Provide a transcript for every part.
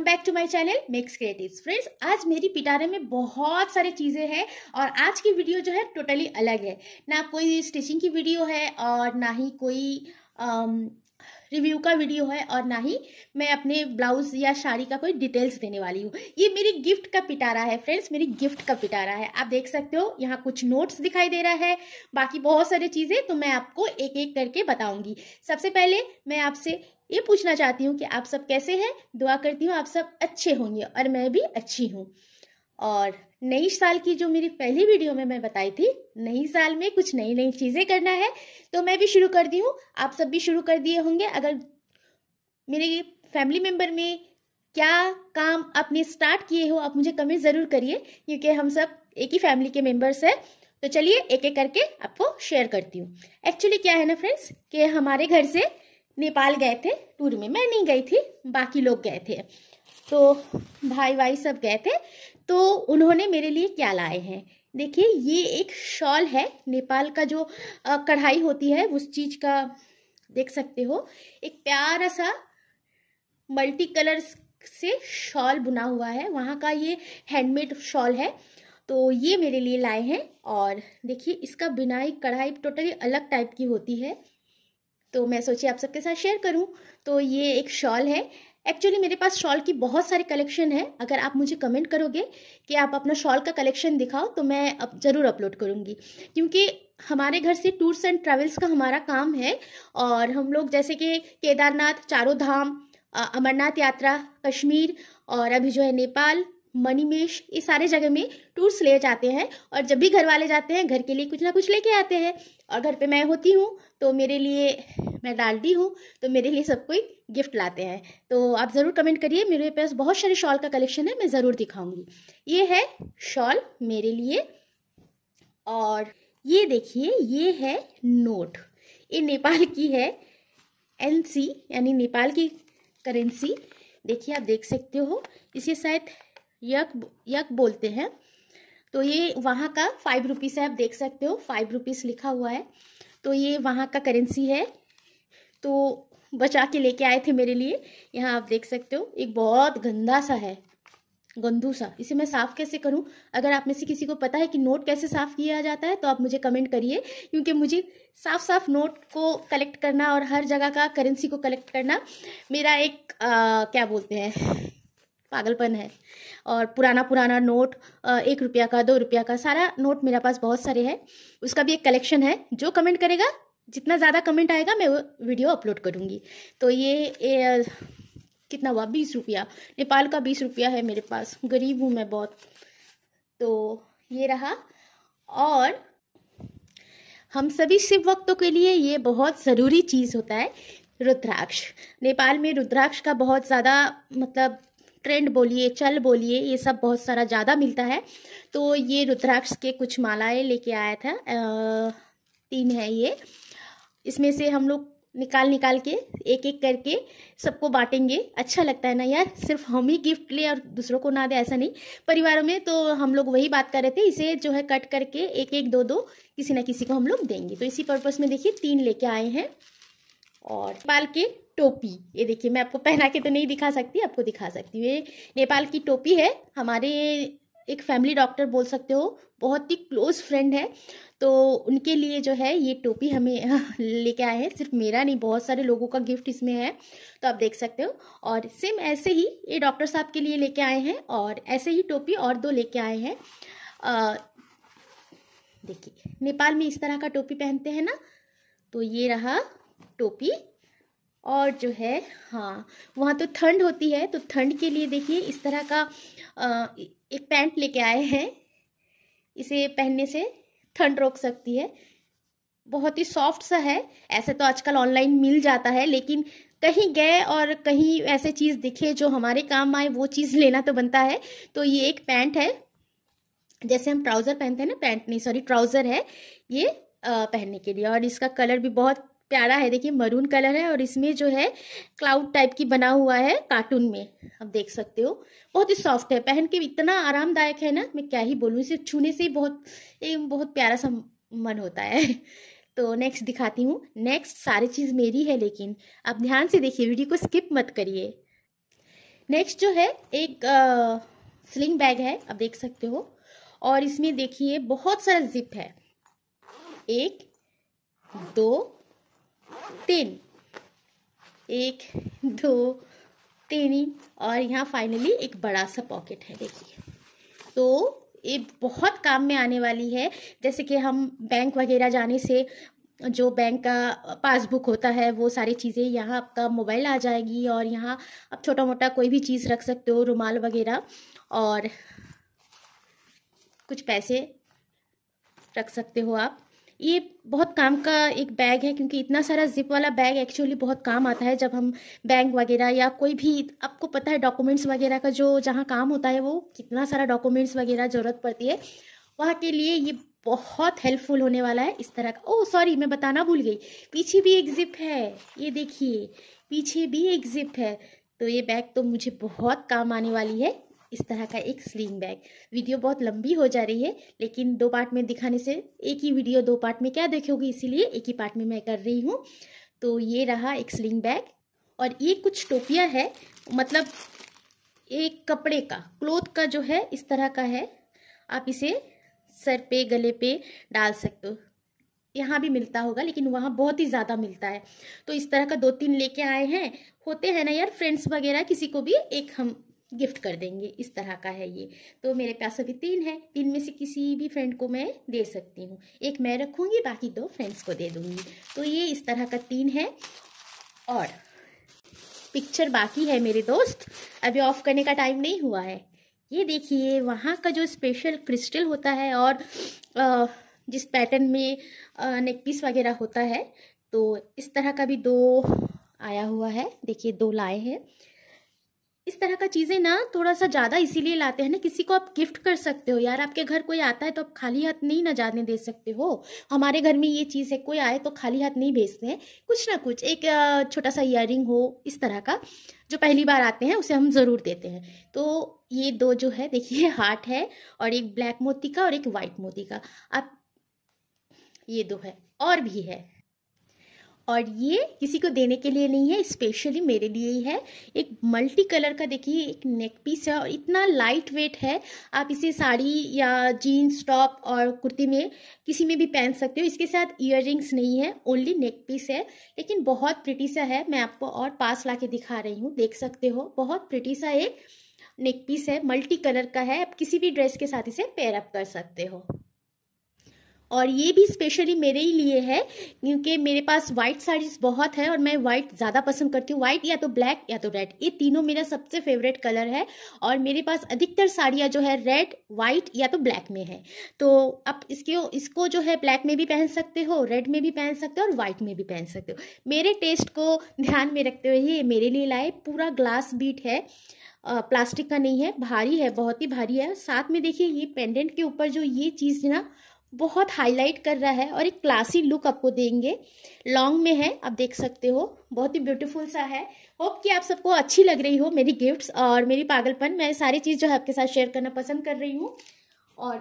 welcome back to my channel Makes Creatives friends आज मेरी पिटारे में बहुत सारी चीज़ें हैं और आज की वीडियो जो है टोटली अलग है ना कोई स्टिचिंग की वीडियो है और ना ही कोई आम, um, रिव्यू का वीडियो है और ना ही मैं अपने ब्लाउज या साड़ी का कोई डिटेल्स देने वाली हूँ ये मेरी गिफ्ट का पिटारा है फ्रेंड्स मेरी गिफ्ट का पिटारा है आप देख सकते हो यहाँ कुछ नोट्स दिखाई दे रहा है बाकी बहुत सारी चीज़ें तो मैं आपको एक एक करके बताऊंगी सबसे पहले मैं आपसे ये पूछना चाहती हूँ कि आप सब कैसे हैं दुआ करती हूँ आप सब अच्छे होंगे और मैं भी अच्छी हूँ और नई साल की जो मेरी पहली वीडियो में मैं बताई थी नई साल में कुछ नई नई चीज़ें करना है तो मैं भी शुरू कर दी हूँ आप सब भी शुरू कर दिए होंगे अगर मेरे फैमिली मेम्बर में क्या काम आपने स्टार्ट किए हो आप मुझे कमेंट ज़रूर करिए क्योंकि हम सब एक ही फैमिली के मेम्बर्स हैं तो चलिए एक एक करके आपको शेयर करती हूँ एक्चुअली क्या है ना फ्रेंड्स कि हमारे घर से नेपाल गए थे टूर में मैं नहीं गई थी बाकी लोग गए थे तो भाई भाई सब गए थे तो उन्होंने मेरे लिए क्या लाए हैं देखिए ये एक शॉल है नेपाल का जो कढ़ाई होती है उस चीज़ का देख सकते हो एक प्यारा सा मल्टी कलर्स से शॉल बुना हुआ है वहाँ का ये हैंडमेड शॉल है तो ये मेरे लिए लाए हैं और देखिए इसका बिनाई कढ़ाई टोटली अलग टाइप की होती है तो मैं सोची आप सबके साथ शेयर करूं तो ये एक शॉल है एक्चुअली मेरे पास शॉल की बहुत सारे कलेक्शन है अगर आप मुझे कमेंट करोगे कि आप अपना शॉल का कलेक्शन दिखाओ तो मैं अब ज़रूर अपलोड करूँगी क्योंकि हमारे घर से टूर्स एंड ट्रैवल्स का हमारा काम है और हम लोग जैसे कि केदारनाथ चारों धाम अमरनाथ यात्रा कश्मीर और अभी जो है नेपाल मनीमेश ये सारे जगह में टूर्स ले जाते हैं और जब भी घर वाले जाते हैं घर के लिए कुछ ना कुछ लेके आते हैं और घर पे मैं होती हूँ तो मेरे लिए मैं डालती हूँ तो मेरे लिए सब कोई गिफ्ट लाते हैं तो आप ज़रूर कमेंट करिए मेरे पास बहुत सारे शॉल का कलेक्शन है मैं ज़रूर दिखाऊंगी ये है शॉल मेरे लिए और ये देखिए ये है नोट ये नेपाल की है एन यानी नेपाल की करेंसी देखिए आप देख सकते हो इसे शायद यक यक बोलते हैं तो ये वहाँ का फाइव रुपीस है आप देख सकते हो फाइव रुपीस लिखा हुआ है तो ये वहाँ का करेंसी है तो बचा के लेके आए थे मेरे लिए यहाँ आप देख सकते हो एक बहुत गंदा सा है गंदू सा इसे मैं साफ़ कैसे करूँ अगर आप में से किसी को पता है कि नोट कैसे साफ़ किया जाता है तो आप मुझे कमेंट करिए क्योंकि मुझे साफ साफ नोट को कलेक्ट करना और हर जगह का करेंसी को कलेक्ट करना मेरा एक आ, क्या बोलते हैं पागलपन है और पुराना पुराना नोट एक रुपया का दो रुपया का सारा नोट मेरे पास बहुत सारे है उसका भी एक कलेक्शन है जो कमेंट करेगा जितना ज़्यादा कमेंट आएगा मैं वो वीडियो अपलोड करूँगी तो ये, ए, कितना हुआ बीस रुपया नेपाल का बीस रुपया है मेरे पास गरीब हूँ मैं बहुत तो ये रहा और हम सभी शिव भक्तों के लिए ये बहुत ज़रूरी चीज़ होता है रुद्राक्ष नेपाल में रुद्राक्ष का बहुत ज़्यादा मतलब ट्रेंड बोलिए चल बोलिए ये सब बहुत सारा ज़्यादा मिलता है तो ये रुद्राक्ष के कुछ मालाएं लेके आया था आ, तीन है ये इसमें से हम लोग निकाल निकाल के एक एक करके सबको बांटेंगे अच्छा लगता है ना यार सिर्फ हम ही गिफ्ट ले और दूसरों को ना दे ऐसा नहीं परिवारों में तो हम लोग वही बात कर रहे थे इसे जो है कट करके एक एक दो दो किसी ना किसी को हम लोग देंगे तो इसी पर्पज़ में देखिए तीन लेके आए हैं और पाल के टोपी ये देखिए मैं आपको पहना के तो नहीं दिखा सकती आपको दिखा सकती हूँ ये नेपाल की टोपी है हमारे एक फैमिली डॉक्टर बोल सकते हो बहुत ही क्लोज फ्रेंड है तो उनके लिए जो है ये टोपी हमें लेके आए हैं सिर्फ मेरा नहीं बहुत सारे लोगों का गिफ्ट इसमें है तो आप देख सकते हो और सेम ऐसे ही ये डॉक्टर साहब के लिए लेके आए हैं और ऐसे ही टोपी और दो लेके आए हैं देखिए नेपाल में इस तरह का टोपी पहनते हैं ना तो ये रहा टोपी और जो है हाँ वहाँ तो ठंड होती है तो ठंड के लिए देखिए इस तरह का आ, एक पैंट लेके आए हैं इसे पहनने से ठंड रोक सकती है बहुत ही सॉफ्ट सा है ऐसे तो आजकल ऑनलाइन मिल जाता है लेकिन कहीं गए और कहीं ऐसे चीज़ दिखे जो हमारे काम आए वो चीज़ लेना तो बनता है तो ये एक पैंट है जैसे हम ट्राउज़र पहनते हैं ना पैंट नहीं सॉरी ट्राउज़र है ये पहनने के लिए और इसका कलर भी बहुत प्यारा है देखिए मरून कलर है और इसमें जो है क्लाउड टाइप की बना हुआ है कार्टून में आप देख सकते हो बहुत ही सॉफ्ट है पहन के इतना आरामदायक है ना मैं क्या ही बोलूँ इसे छूने से ही बहुत एक बहुत प्यारा सा मन होता है तो नेक्स्ट दिखाती हूँ नेक्स्ट सारी चीज़ मेरी है लेकिन आप ध्यान से देखिए वीडियो को स्किप मत करिए नेक्स्ट जो है एक आ, स्लिंग बैग है आप देख सकते हो और इसमें देखिए बहुत सारा जिप है एक दो तीन एक दो तीन और यहाँ फाइनली एक बड़ा सा पॉकेट है देखिए तो ये बहुत काम में आने वाली है जैसे कि हम बैंक वगैरह जाने से जो बैंक का पासबुक होता है वो सारी चीज़ें यहाँ आपका मोबाइल आ जाएगी और यहाँ आप छोटा मोटा कोई भी चीज़ रख सकते हो रुमाल वगैरह और कुछ पैसे रख सकते हो आप ये बहुत काम का एक बैग है क्योंकि इतना सारा जिप वाला बैग एक्चुअली बहुत काम आता है जब हम बैंक वगैरह या कोई भी आपको पता है डॉक्यूमेंट्स वगैरह का जो जहाँ काम होता है वो कितना सारा डॉक्यूमेंट्स वगैरह ज़रूरत पड़ती है वहाँ के लिए ये बहुत हेल्पफुल होने वाला है इस तरह का ओ oh, सॉरी मैं बताना भूल गई पीछे भी एक जिप है ये देखिए पीछे भी एक जिप है तो ये बैग तो मुझे बहुत काम आने वाली है इस तरह का एक स्लिंग बैग वीडियो बहुत लंबी हो जा रही है लेकिन दो पार्ट में दिखाने से एक ही वीडियो दो पार्ट में क्या देखोगे इसीलिए एक ही पार्ट में मैं कर रही हूँ तो ये रहा एक स्लिंग बैग और ये कुछ टोपिया है मतलब एक कपड़े का क्लोथ का जो है इस तरह का है आप इसे सर पे गले पे डाल सकते हो यहाँ भी मिलता होगा लेकिन वहाँ बहुत ही ज़्यादा मिलता है तो इस तरह का दो तीन लेके आए हैं होते हैं ना यार फ्रेंड्स वगैरह किसी को भी एक हम गिफ्ट कर देंगे इस तरह का है ये तो मेरे पास अभी तीन है तीन में से किसी भी फ्रेंड को मैं दे सकती हूँ एक मैं रखूँगी बाकी दो फ्रेंड्स को दे दूँगी तो ये इस तरह का तीन है और पिक्चर बाकी है मेरे दोस्त अभी ऑफ करने का टाइम नहीं हुआ है ये देखिए वहाँ का जो स्पेशल क्रिस्टल होता है और जिस पैटर्न में नेक पीस वगैरह होता है तो इस तरह का भी दो आया हुआ है देखिए दो लाए हैं इस तरह का चीज़ें ना थोड़ा सा ज़्यादा इसीलिए लाते हैं ना किसी को आप गिफ्ट कर सकते हो यार आपके घर कोई आता है तो आप खाली हाथ नहीं ना जाने दे सकते हो हमारे घर में ये चीज़ है कोई आए तो खाली हाथ नहीं भेजते हैं कुछ ना कुछ एक छोटा सा इयर हो इस तरह का जो पहली बार आते हैं उसे हम ज़रूर देते हैं तो ये दो जो है देखिए हार्ट है और एक ब्लैक मोती का और एक वाइट मोती का आप ये दो है और भी है और ये किसी को देने के लिए नहीं है स्पेशली मेरे लिए ही है एक मल्टी कलर का देखिए एक नेक पीस है और इतना लाइट वेट है आप इसे साड़ी या जीन्स टॉप और कुर्ती में किसी में भी पहन सकते हो इसके साथ इयर नहीं है ओनली नेक पीस है लेकिन बहुत प्रिटी सा है मैं आपको और पास ला के दिखा रही हूँ देख सकते हो बहुत प्रिटी सा एक नेक पीस है मल्टी कलर का है आप किसी भी ड्रेस के साथ इसे पेयरअप कर सकते हो और ये भी स्पेशली मेरे ही लिए है क्योंकि मेरे पास व्हाइट साड़ीज बहुत है और मैं व्हाइट ज़्यादा पसंद करती हूँ व्हाइट या तो ब्लैक या तो रेड ये तीनों मेरा सबसे फेवरेट कलर है और मेरे पास अधिकतर साड़ियाँ जो है रेड वाइट या तो ब्लैक में है तो आप इसके इसको जो है ब्लैक में भी पहन सकते हो रेड में भी पहन सकते हो और व्हाइट में भी पहन सकते हो मेरे टेस्ट को ध्यान में रखते हुए ये मेरे लिए लाए पूरा ग्लास बीट है प्लास्टिक का नहीं है भारी है बहुत ही भारी है साथ में देखिए ये पेंडेंट के ऊपर जो ये चीज़ ना बहुत हाईलाइट कर रहा है और एक क्लासी लुक आपको देंगे लॉन्ग में है आप देख सकते हो बहुत ही ब्यूटीफुल सा है होप कि आप सबको अच्छी लग रही हो मेरी गिफ्ट्स और मेरी पागलपन मैं सारी चीज़ जो है आपके साथ शेयर करना पसंद कर रही हूँ और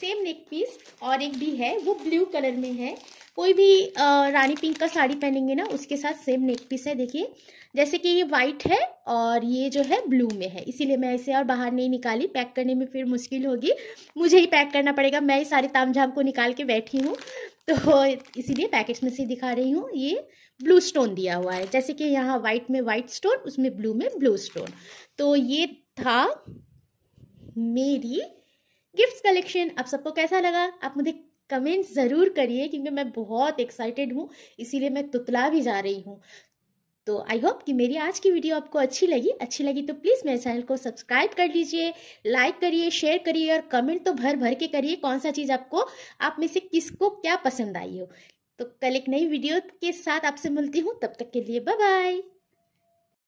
सेम नेक पीस और एक भी है वो ब्लू कलर में है कोई भी रानी पिंक का साड़ी पहनेंगे ना उसके साथ सेम नेक पीस है देखिए जैसे कि ये वाइट है और ये जो है ब्लू में है इसीलिए मैं इसे और बाहर नहीं निकाली पैक करने में फिर मुश्किल होगी मुझे ही पैक करना पड़ेगा मैं ही सारे तामझाम को निकाल के बैठी हूँ तो इसीलिए पैकेज में से दिखा रही हूँ ये ब्लू स्टोन दिया हुआ है जैसे कि यहाँ वाइट में वाइट स्टोन उसमें ब्लू में ब्लू स्टोन तो ये था मेरी गिफ्ट्स कलेक्शन आप सबको कैसा लगा आप मुझे कमेंट ज़रूर करिए क्योंकि मैं बहुत एक्साइटेड हूँ इसीलिए मैं तुतला भी जा रही हूँ तो आई होप कि मेरी आज की वीडियो आपको अच्छी लगी अच्छी लगी तो प्लीज़ मेरे चैनल को सब्सक्राइब कर लीजिए लाइक करिए शेयर करिए और कमेंट तो भर भर के करिए कौन सा चीज़ आपको आप में से किसको क्या पसंद आई हो तो कल एक नई वीडियो के साथ आपसे मिलती हूँ तब तक के लिए बाय बाय